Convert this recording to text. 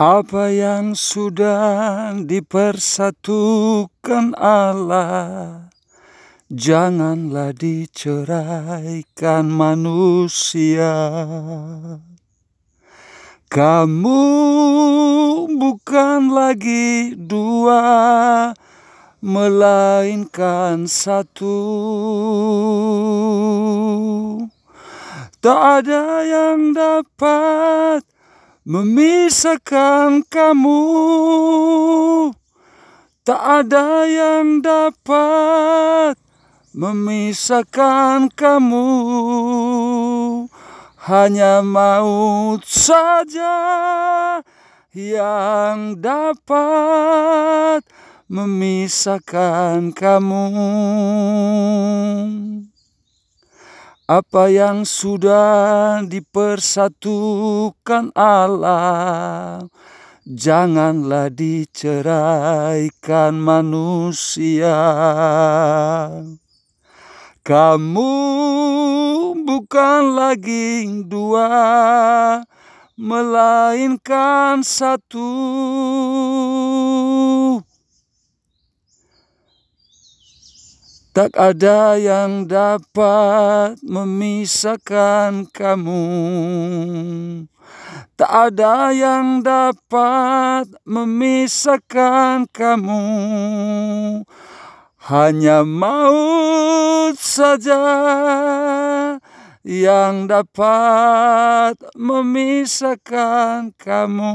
Apa yang sudah dipersatukan Allah Janganlah diceraikan manusia Kamu bukan lagi dua Melainkan satu Tak ada yang dapat memisahkan kamu tak ada yang dapat memisahkan kamu hanya maut saja yang dapat memisahkan kamu apa yang sudah dipersatukan Allah janganlah diceraikan manusia kamu bukan lagi dua melainkan satu Tak ada yang dapat memisahkan kamu. Tak ada yang dapat memisahkan kamu. Hanya maut saja yang dapat memisahkan kamu.